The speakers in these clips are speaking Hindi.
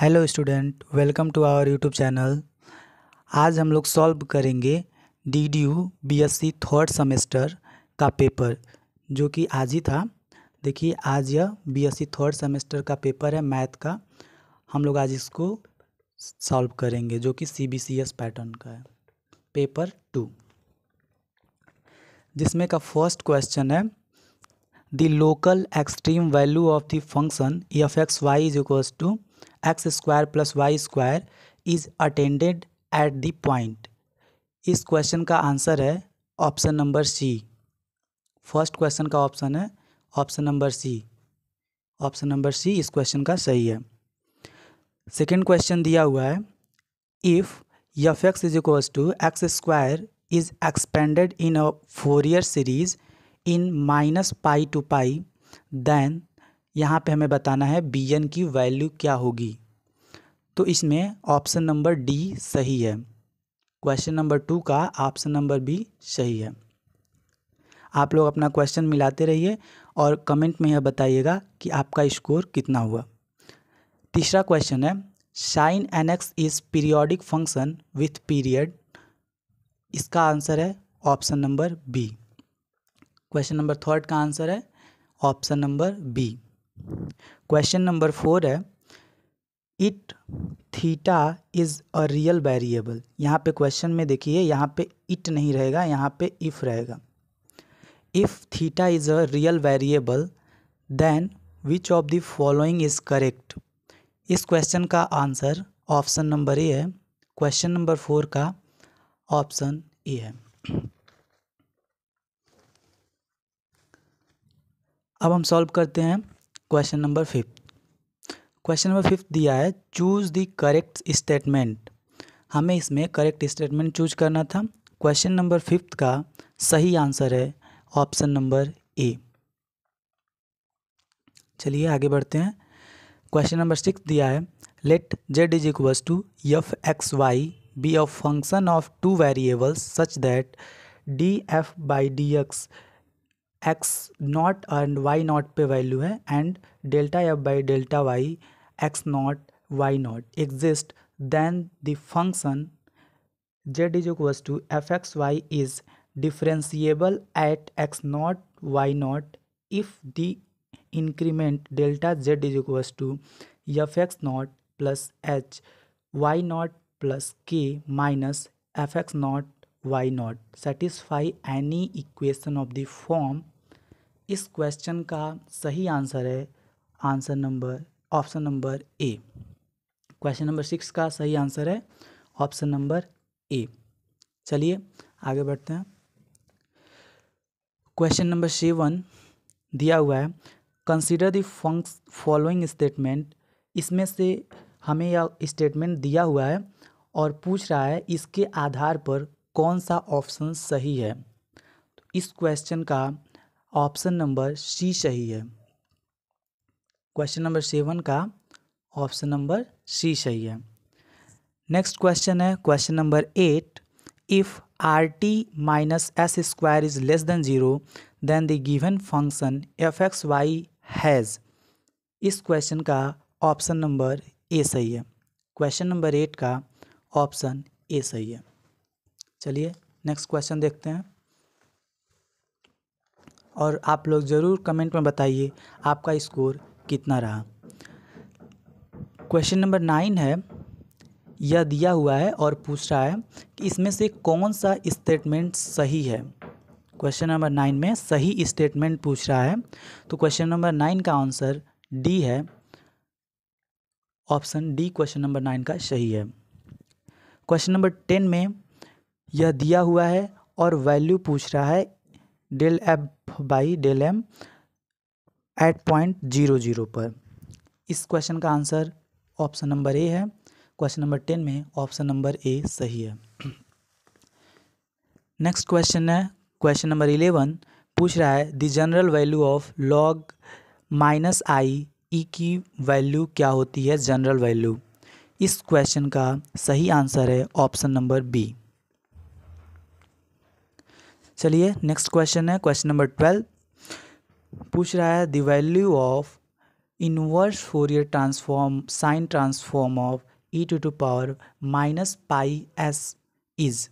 hello student welcome to our YouTube channel आज हम लोग सॉल्व करेंगे D D U B S C third semester का पेपर जो कि आज ही था देखिए आज यह B S C third semester का पेपर है मैथ का हम लोग आज इसको सॉल्व करेंगे जो कि C B C S pattern का है पेपर टू जिसमें का फर्स्ट क्वेश्चन है the local extreme value of the function F X Y is equals to x square plus Y square is attended at the point इस क्वेश्चन का आंसर है option number C first question का ऑप्शन है option number C option number C इस क्वेश्चन का सही है सेकेंड क्वेश्चन दिया हुआ है if F x is equals to x square is expanded in a Fourier series in minus pi to pi then यहाँ पे हमें बताना है बी एन की वैल्यू क्या होगी तो इसमें ऑप्शन नंबर डी सही है क्वेश्चन नंबर टू का ऑप्शन नंबर बी सही है आप लोग अपना क्वेश्चन मिलाते रहिए और कमेंट में यह बताइएगा कि आपका स्कोर कितना हुआ तीसरा क्वेश्चन है sine N X is periodic function with period इसका आंसर है option number B question number third का आंसर है option number B question number four है it theta is a real variable यहाँ पे क्वेश्चन में देखिए यहाँ पे इट नहीं रहेगा यहाँ पे इफ़ रहेगा if theta is a real variable then which of the following is correct इस क्वेश्चन का आंसर ऑप्शन नंबर ए है क्वेश्चन नंबर फोर का ऑप्शन ए है अब हम सॉल्व करते हैं question number fifth question number fifth दिया है चूज़ द करेक्ट स्टेटमेंट हमें इसमें करेक्ट स्टेटमेंट चूज करना था क्वेश्चन नंबर फिफ्थ का सही आंसर है ऑप्शन नंबर ए चलिए आगे बढ़ते हैं क्वेश्चन नंबर सिक्स दिया है let Z is equals to F x Y be a function of two variables such that D F by D X X not and Y not पे वैल्यू है and delta F by delta Y X not Y not exist then the function Z is equals to F X Y is differentiable at X not Y not if the increment delta Z is equals to F X not plus H Y not plus K minus F X not Y not satisfy any equation of the form इस क्वेश्चन का सही आंसर है answer number option number A question number six का सही आंसर है ऑप्शन नंबर ए चलिए आगे बढ़ते हैं क्वेश्चन नंबर सेवन दिया हुआ है consider the funcs following statement इसमें से हमें यह स्टेटमेंट दिया हुआ है और पूछ रहा है इसके आधार पर कौन सा ऑप्शन सही है तो इस क्वेश्चन का ऑप्शन नंबर सी सही है क्वेश्चन नंबर सेवन का ऑप्शन नंबर सी सही है नेक्स्ट क्वेश्चन है question number eight if R T minus S square is less than zero then the given function F X Y has इस क्वेश्चन का ऑप्शन नंबर ए सही है क्वेश्चन नंबर एट का ऑप्शन ए सही है चलिए नेक्स्ट क्वेश्चन देखते हैं और आप लोग ज़रूर कमेंट में बताइए आपका स्कोर कितना रहा क्वेश्चन नंबर नाइन है यह दिया हुआ है और पूछ रहा है कि इसमें से कौन सा स्टेटमेंट सही है क्वेश्चन नंबर नाइन में सही स्टेटमेंट पूछ रहा है तो क्वेश्चन नंबर नाइन का आंसर डी है option D question number nine का सही है क्वेश्चन नंबर टेन में यह दिया हुआ है और वैल्यू पूछ रहा है del F by del M at point zero zero पर इस क्वेश्चन का आंसर ऑप्शन नंबर ए है क्वेश्चन नंबर टेन में ऑप्शन नंबर ए सही है नेक्स्ट क्वेश्चन है क्वेश्चन नंबर इलेवन पूछ रहा है the general value of log minus I E की वैल्यू क्या होती है जनरल वैल्यू इस क्वेश्चन का सही आंसर है ऑप्शन नंबर बी चलिए नेक्स्ट क्वेश्चन है क्वेश्चन नंबर ट्वेल्व पूछ रहा है the value of inverse Fourier transform sine transform of E to to power minus pi S is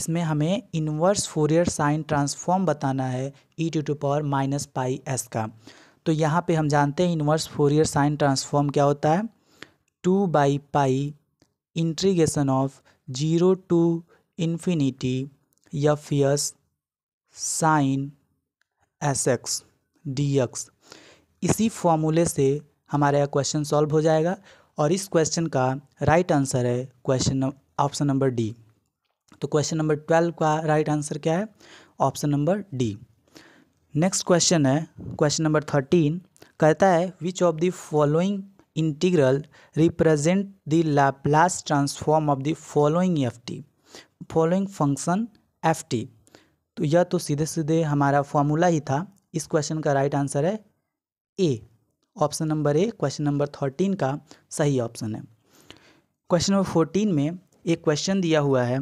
इसमें हमें इनवर्स फोरियर साइन ट्रांसफॉर्म बताना है E to to power minus pi S का तो यहाँ पे हम जानते हैं इनवर्स फोरियर साइन ट्रांसफॉर्म क्या होता है two by pi integration of zero to infinity F S sine S x D X इसी फॉर्मूले से हमारा क्वेश्चन सॉल्व हो जाएगा और इस क्वेश्चन का राइट आंसर है क्वेश्चन ऑप्शन नंबर डी तो क्वेश्चन नंबर ट्वेल्व का राइट आंसर क्या है option number D next question है क्वेश्चन नंबर थर्टीन कहता है which of the following integral represent the Laplace transform of the following F T following function F T तो यह तो सीधे सीधे हमारा फॉर्मूला ही था इस क्वेश्चन का राइट आंसर है A option number A question number thirteen का सही ऑप्शन है क्वेश्चन नंबर फोर्टीन में एक क्वेश्चन दिया हुआ है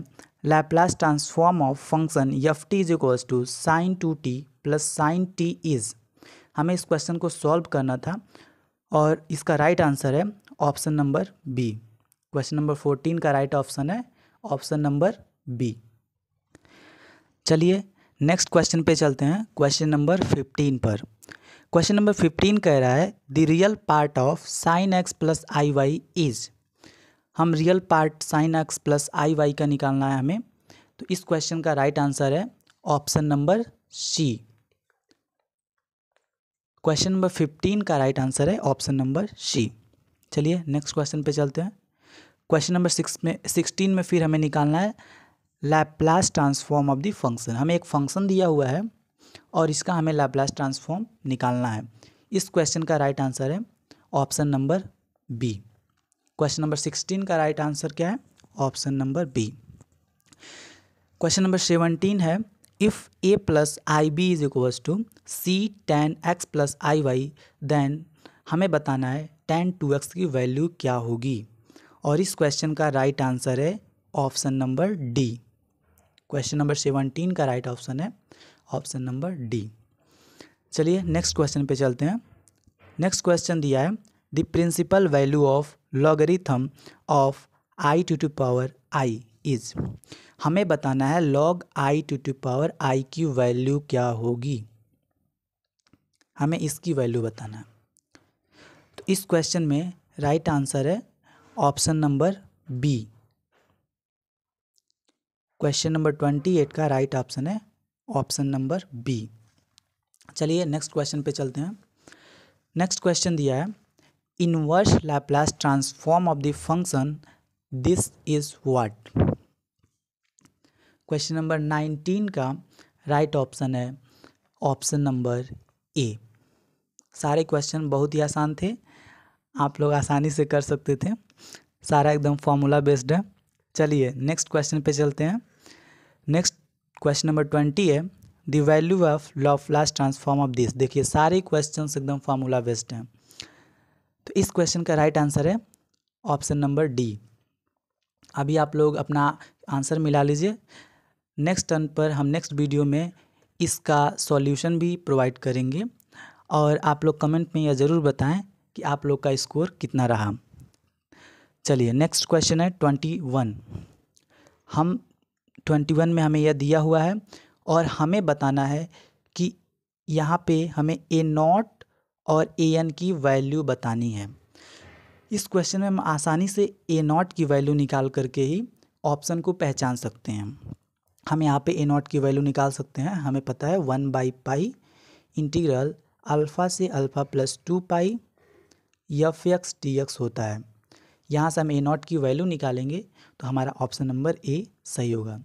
Laplace transform of function F T is equals to sine two T plus sine T is हमें इस क्वेश्चन को सॉल्व करना था और इसका राइट आंसर है option number B question number fourteen का राइट ऑप्शन है ऑप्शन नंबर बी चलिए नेक्स्ट क्वेश्चन पे चलते हैं क्वेश्चन नंबर फिफ्टीन पर क्वेश्चन नंबर फिफ्टीन कह रहा है the real part of sine X plus I Y is हम real part sine X plus I Y का निकालना है हमें तो इस क्वेश्चन का राइट right आंसर है option number C question number fifteen का राइट right आंसर है ऑप्शन नंबर सी चलिए नेक्स्ट क्वेश्चन पे चलते हैं क्वेश्चन नंबर सिक्स में सिक्सटीन में फिर हमें निकालना है Laplace transform of the function हमें एक फंक्शन दिया हुआ है और इसका हमें लैपलास ट्रांसफॉर्म निकालना है इस क्वेश्चन का राइट आंसर है option number B question number sixteen का राइट आंसर क्या है option number B question number seventeen है if A plus I B is equals to C tan X plus I Y then हमें बताना है टेन टू एक्स की वैल्यू क्या होगी और इस क्वेश्चन का राइट आंसर है option number D question number seventeen का राइट ऑप्शन है ऑप्शन नंबर डी चलिए नेक्स्ट क्वेश्चन पे चलते हैं नेक्स्ट क्वेश्चन दिया है the principal value of logarithm of I to to power I is हमें बताना है log I to to power I की वैल्यू क्या होगी हमें इसकी वैल्यू बताना है तो इस क्वेश्चन में राइट right आंसर है option number B question number twenty eight का राइट ऑप्शन है ऑप्शन नंबर बी चलिए नेक्स्ट क्वेश्चन पे चलते हैं नेक्स्ट क्वेश्चन दिया है inverse Laplace transform of the function this is what question number nineteen का राइट ऑप्शन है ऑप्शन नंबर ए सारे क्वेश्चन बहुत ही आसान थे आप लोग आसानी से कर सकते थे सारा एकदम फॉर्मूला बेस्ड है चलिए नेक्स्ट क्वेश्चन पे चलते हैं नेक्स्ट क्वेश्चन नंबर ट्वेंटी है the value of last transform of this देखिए सारे क्वेश्चन एकदम फार्मूला बेस्ड हैं तो इस क्वेश्चन का राइट आंसर है ऑप्शन नंबर डी अभी आप लोग अपना आंसर मिला लीजिए नेक्स्ट टर्न पर हम नेक्स्ट वीडियो में इसका सॉल्यूशन भी प्रोवाइड करेंगे और आप लोग कमेंट में यह ज़रूर बताएं कि आप लोग का स्कोर कितना रहा चलिए नेक्स्ट क्वेश्चन है ट्वेंटी वन हम ट्वेंटी वन में हमें यह दिया हुआ है और हमें बताना है कि यहाँ पे हमें ए नॉट और ए एन की वैल्यू बतानी है इस क्वेश्चन में हम आसानी से ए नॉट की वैल्यू निकाल करके ही ऑप्शन को पहचान सकते हैं हम यहाँ पे ए नॉट की वैल्यू निकाल सकते हैं हमें पता है one by pi integral alpha से alpha plus two pi F X D X होता है यहाँ से हम ए नॉट की वैल्यू निकालेंगे तो हमारा ऑप्शन नंबर ए सही होगा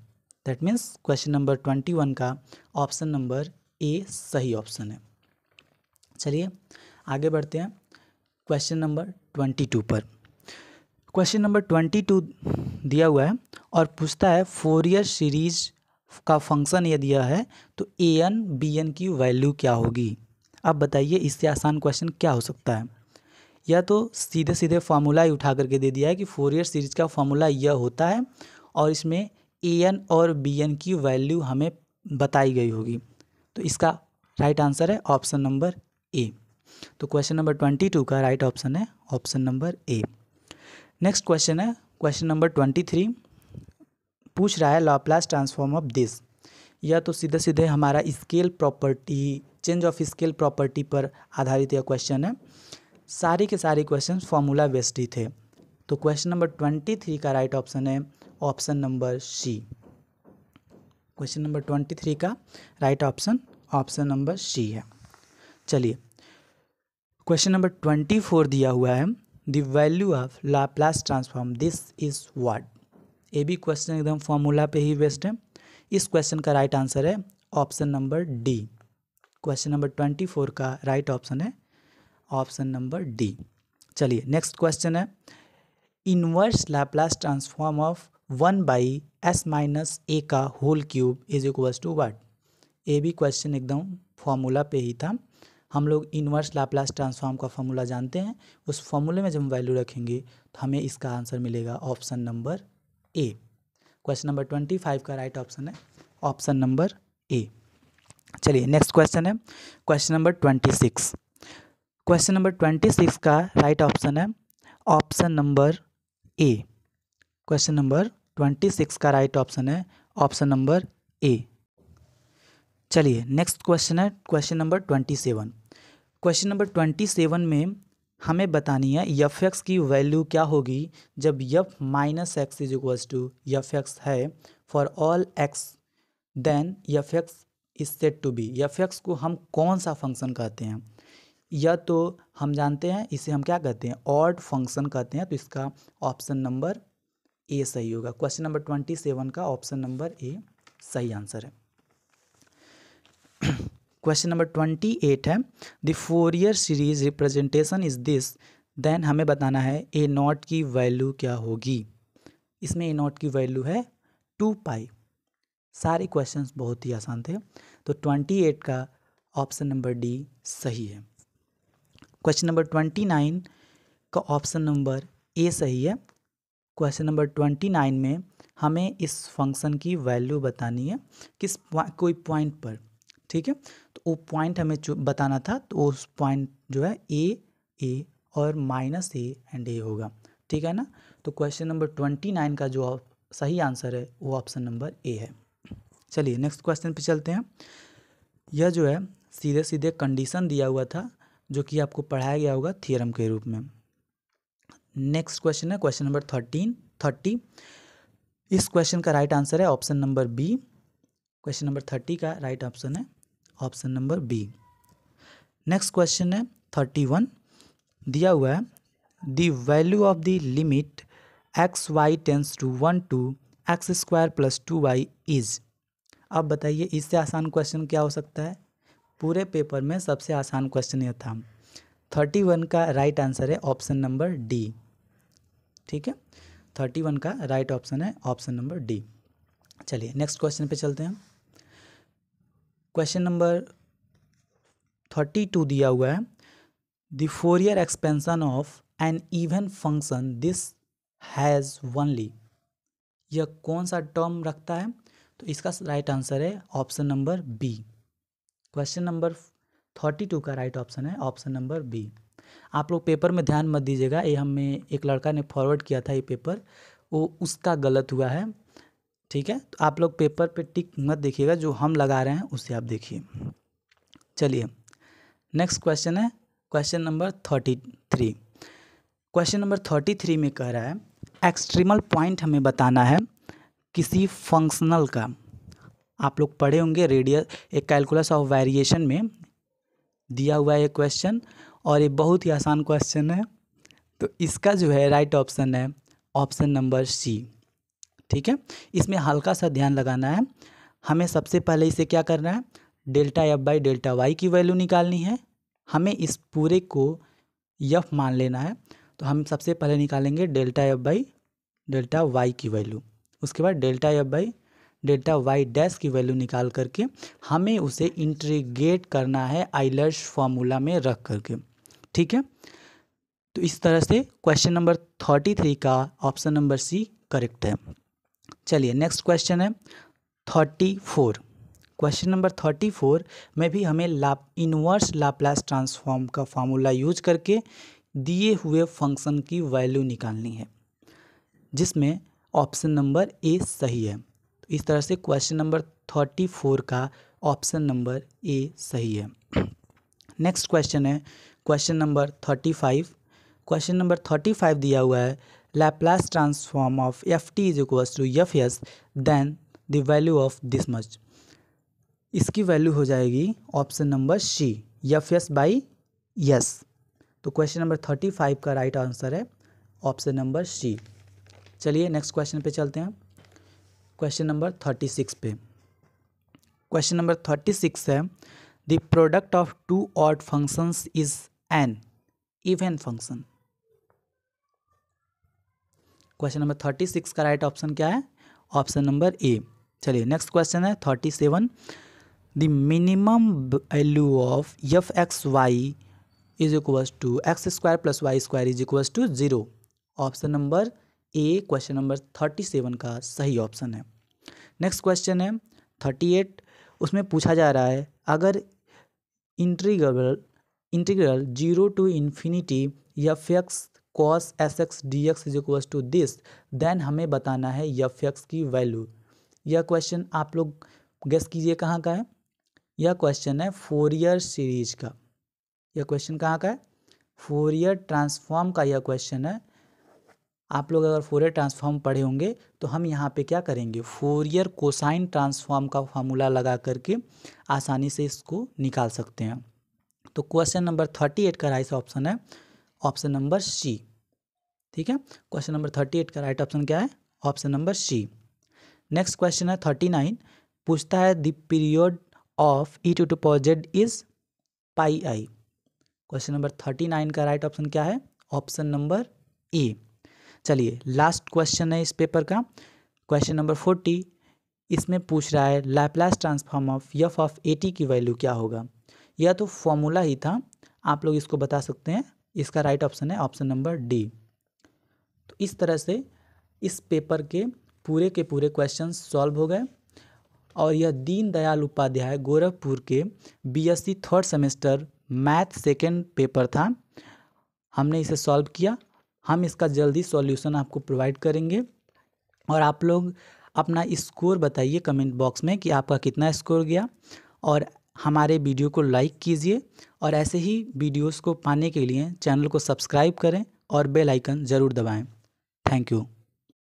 that means question number twenty one का ऑप्शन नंबर ए सही ऑप्शन है चलिए आगे बढ़ते हैं क्वेश्चन नंबर ट्वेंटी टू पर क्वेश्चन नंबर ट्वेंटी टू दिया हुआ है और पूछता है फोर ईयर सीरीज का फंक्शन यह दिया है तो ए एन बी एन की वैल्यू क्या होगी अब बताइए इससे आसान क्वेश्चन क्या हो सकता है या तो सीधे सीधे फार्मूला ही उठा करके दे दिया है कि फोर ईयर सीरीज का फार्मूला यह होता है और इसमें ए एन और बी एन की वैल्यू हमें बताई गई होगी तो इसका राइट आंसर है ऑप्शन नंबर ए तो क्वेश्चन नंबर ट्वेंटी टू का राइट ऑप्शन है option number A next question है क्वेश्चन नंबर ट्वेंटी थ्री पूछ रहा है लॉप्लास ट्रांसफॉर्म ऑफ दिस या तो सीधे सीधे हमारा scale property change of scale property पर आधारित यह क्वेश्चन है सारे के सारे क्वेश्चन फॉर्मूला बेस्ड ही थे तो क्वेश्चन नंबर ट्वेंटी थ्री का राइट ऑप्शन है option number C question number twenty three का right option option number C है चलिए क्वेश्चन नंबर ट्वेंटी फोर दिया हुआ है the value of Laplace transform this is what ये भी क्वेश्चन एकदम फॉर्मूला पे ही बेस्ड है इस क्वेश्चन का राइट आंसर है option number D question number twenty four का राइट ऑप्शन है ऑप्शन नंबर डी चलिए नेक्स्ट क्वेश्चन है inverse Laplace transform of one by s minus a का whole cube is equals to what ए भी क्वेश्चन एकदम फॉर्मूला पे ही था हम लोग इन्वर्स लाप्लास ट्रांसफॉर्म का फॉर्मूला जानते हैं उस फॉर्मूले में जब हम वैल्यू रखेंगे तो हमें इसका आंसर मिलेगा option number A question number twenty five का राइट ऑप्शन है ऑप्शन नंबर ए चलिए नेक्स्ट क्वेश्चन है question number twenty six question number twenty six का राइट ऑप्शन है option number A question number twenty six का राइट ऑप्शन है ऑप्शन नंबर ए चलिए नेक्स्ट क्वेश्चन है question number twenty seven question number twenty seven में हमें बतानी है यफ एक्स की वैल्यू क्या होगी जब f minus x is equals to F x है for all x then f x is set to be f x को हम कौन सा फंक्शन कहते हैं या तो हम जानते हैं इसे हम क्या कहते हैं ऑड फंक्शन कहते हैं तो इसका ऑप्शन नंबर ए सही होगा क्वेश्चन नंबर ट्वेंटी सेवन का ऑप्शन नंबर ए सही आंसर है क्वेश्चन नंबर ट्वेंटी एट है the Fourier series representation is this then हमें बताना है ए नॉट की वैल्यू क्या होगी इसमें ए नॉट की वैल्यू है टू पाई सारे क्वेश्चन बहुत ही आसान थे तो ट्वेंटी एट का ऑप्शन नंबर डी सही है क्वेश्चन नंबर ट्वेंटी नाइन का ऑप्शन नंबर ए सही है क्वेश्चन नंबर ट्वेंटी नाइन में हमें इस फंक्शन की वैल्यू बतानी है किस कोई पॉइंट पर ठीक है तो वो पॉइंट हमें बताना था तो उस पॉइंट जो है ए ए और माइनस ए एंड ए होगा ठीक है ना तो क्वेश्चन नंबर ट्वेंटी नाइन का जो सही आंसर है वो ऑप्शन नंबर ए है चलिए नेक्स्ट क्वेश्चन पे चलते हैं यह जो है सीधे सीधे कंडीशन दिया हुआ था जो कि आपको पढ़ाया गया होगा थियरम के रूप में नेक्स्ट क्वेश्चन है क्वेश्चन नंबर थर्टीन थर्टी इस क्वेश्चन का राइट आंसर है option number B question number thirty का राइट ऑप्शन है option number B next question है थर्टी वन दिया हुआ है the value of the limit x y tends to one two x square plus two y is अब बताइए इससे आसान क्वेश्चन क्या हो सकता है पूरे पेपर में सबसे आसान क्वेश्चन यह था थर्टी वन का राइट आंसर है ऑप्शन नंबर डी ठीक है थर्टी वन का राइट ऑप्शन है ऑप्शन नंबर डी चलिए नेक्स्ट क्वेश्चन पे चलते हैं क्वेश्चन नंबर थर्टी टू दिया हुआ है the Fourier expansion of an even function this has only यह कौन सा टर्म रखता है तो इसका राइट आंसर है option number B question number thirty two का राइट ऑप्शन है ऑप्शन नंबर बी आप लोग पेपर में ध्यान मत दीजिएगा ये हमें एक लड़का ने फॉरवर्ड किया था ये पेपर वो उसका गलत हुआ है ठीक है तो आप लोग पेपर पे टिक मत देखिएगा जो हम लगा रहे हैं उसे आप देखिए चलिए नेक्स्ट क्वेश्चन है question number thirty three question number thirty three में कह रहा है एक्सट्रीमल पॉइंट हमें बताना है किसी फंक्शनल का आप लोग पढ़े होंगे रेडियस एक कैलकुलस ऑफ वेरिएशन में दिया हुआ है क्वेश्चन और ये बहुत ही आसान क्वेश्चन है तो इसका जो है राइट ऑप्शन है ऑप्शन नंबर सी ठीक है इसमें हल्का सा ध्यान लगाना है हमें सबसे पहले इसे क्या करना है delta F by delta y की वैल्यू निकालनी है हमें इस पूरे को यफ मान लेना है तो हम सबसे पहले निकालेंगे delta F by delta y की वैल्यू उसके बाद delta F by delta y dash की वैल्यू निकाल करके हमें उसे इंट्रीगेट करना है आइलर्स फॉर्मूला में रख करके ठीक है तो इस तरह से क्वेश्चन नंबर थर्टी थ्री का ऑप्शन नंबर सी करेक्ट है चलिए नेक्स्ट क्वेश्चन है thirty four question number thirty four में भी हमें लाप इनवर्स लाप्लास ट्रांसफॉर्म का फार्मूला यूज करके दिए हुए फंक्शन की वैल्यू निकालनी है जिसमें ऑप्शन नंबर ए सही है तो इस तरह से क्वेश्चन नंबर थर्टी फोर का ऑप्शन नंबर ए सही है नेक्स्ट क्वेश्चन है question number thirty five question number thirty five दिया हुआ है Laplace transform of f t is equals to f s then the value of this much इसकी वैल्यू हो जाएगी option number C f s by s तो क्वेश्चन नंबर थर्टी फाइव का राइट आंसर है ऑप्शन नंबर सी चलिए नेक्स्ट क्वेश्चन पे चलते हैं क्वेश्चन नंबर थर्टी सिक्स पे क्वेश्चन नंबर थर्टी सिक्स है the product of two odd functions is an even function question number thirty six का राइट ऑप्शन क्या है ऑप्शन नंबर ए चलिए नेक्स्ट क्वेश्चन है thirty seven the minimum value of f x Y is equals to x square plus Y square is equals to zero option number A question number thirty seven का सही ऑप्शन है नेक्स्ट क्वेश्चन है थर्टी एट उसमें पूछा जा रहा है अगर integral integral zero to infinity f x cos s x D x is equal to this then हमें बताना है यफ एक्स की वैल्यू यह क्वेश्चन आप लोग गेस कीजिए कहाँ का है यह क्वेश्चन है फोर ईयर सीरीज का यह क्वेश्चन कहाँ का है फोर ईयर ट्रांसफॉर्म का यह क्वेश्चन है आप लोग अगर फोरियर ट्रांसफॉर्म पढ़े होंगे तो हम यहाँ पे क्या करेंगे फोर ईयर कोसाइन ट्रांसफॉर्म का फॉर्मूला लगा करके आसानी से इसको निकाल सकते हैं तो क्वेश्चन नंबर थर्टी एट का राइट ऑप्शन है ऑप्शन नंबर सी ठीक है क्वेश्चन नंबर थर्टी एट का राइट ऑप्शन क्या है option number C next question है थर्टी नाइन पूछता है the period of E to two posed is pi i question number thirty nine का राइट ऑप्शन क्या है ऑप्शन नंबर ए चलिए लास्ट क्वेश्चन है इस पेपर का क्वेश्चन नंबर फोर्टी इसमें पूछ रहा है Laplace transform of f of at की वैल्यू क्या होगा यह तो फॉर्मूला ही था आप लोग इसको बता सकते हैं इसका राइट ऑप्शन है ऑप्शन नंबर डी तो इस तरह से इस पेपर के पूरे के पूरे क्वेश्चन सॉल्व हो गए और यह दीनदयाल उपाध्याय गोरखपुर के BSc third semester math second paper था हमने इसे सॉल्व किया हम इसका जल्दी सॉल्यूशन आपको प्रोवाइड करेंगे और आप लोग अपना स्कोर बताइए कमेंट बॉक्स में कि आपका कितना स्कोर गया और हमारे वीडियो को लाइक कीजिए और ऐसे ही वीडियोस को पाने के लिए चैनल को सब्सक्राइब करें और बेल आइकन ज़रूर दबाएं थैंक यू